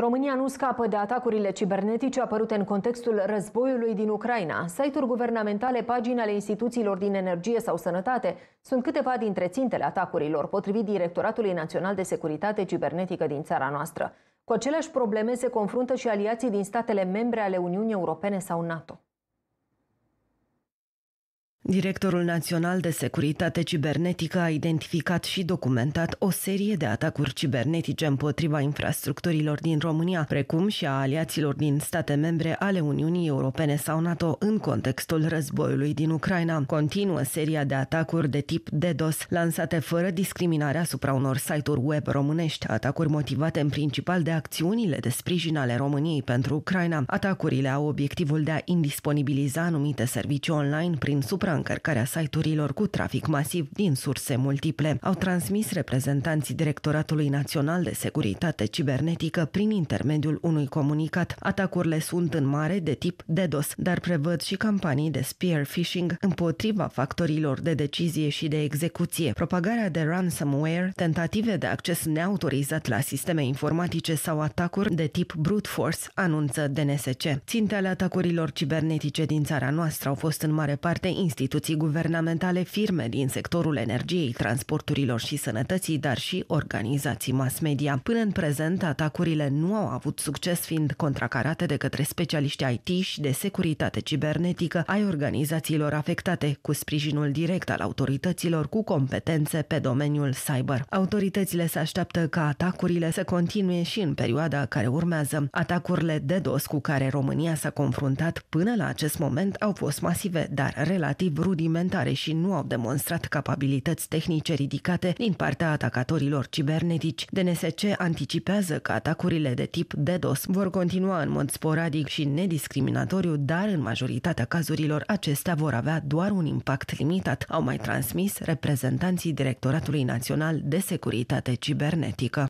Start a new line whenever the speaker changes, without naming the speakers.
România nu scapă de atacurile cibernetice apărute în contextul războiului din Ucraina. Site-uri guvernamentale, pagini ale instituțiilor din energie sau sănătate sunt câteva dintre țintele atacurilor, potrivit Directoratului Național de Securitate Cibernetică din țara noastră. Cu aceleași probleme se confruntă și aliații din statele membre ale Uniunii Europene sau NATO.
Directorul Național de Securitate Cibernetică a identificat și documentat o serie de atacuri cibernetice împotriva infrastructurilor din România, precum și a aliaților din state membre ale Uniunii Europene sau NATO în contextul războiului din Ucraina. Continuă seria de atacuri de tip DDoS, lansate fără discriminare asupra unor site-uri web românești, atacuri motivate în principal de acțiunile de sprijin ale României pentru Ucraina. Atacurile au obiectivul de a indisponibiliza anumite servicii online prin supra încărcarea site-urilor cu trafic masiv din surse multiple, au transmis reprezentanții Directoratului Național de Securitate Cibernetică prin intermediul unui comunicat. Atacurile sunt în mare de tip DDoS, dar prevăd și campanii de spear phishing împotriva factorilor de decizie și de execuție, propagarea de ransomware, tentative de acces neautorizat la sisteme informatice sau atacuri de tip brute force, anunță DNSC. Țintele atacurilor cibernetice din țara noastră au fost în mare parte instituționale instituții guvernamentale, firme din sectorul energiei, transporturilor și sănătății, dar și organizații mass media. Până în prezent, atacurile nu au avut succes fiind contracarate de către specialiști IT și de securitate cibernetică ai organizațiilor afectate, cu sprijinul direct al autorităților cu competențe pe domeniul cyber. Autoritățile se așteaptă ca atacurile să continue și în perioada care urmează. Atacurile de dos cu care România s-a confruntat până la acest moment au fost masive, dar relativ defensiv rudimentare și nu au demonstrat capabilități tehnice ridicate din partea atacatorilor cibernetici. DNSC anticipează că atacurile de tip DDoS vor continua în mod sporadic și nediscriminatoriu, dar în majoritatea cazurilor acestea vor avea doar un impact limitat, au mai transmis reprezentanții Directoratului Național de Securitate Cibernetică.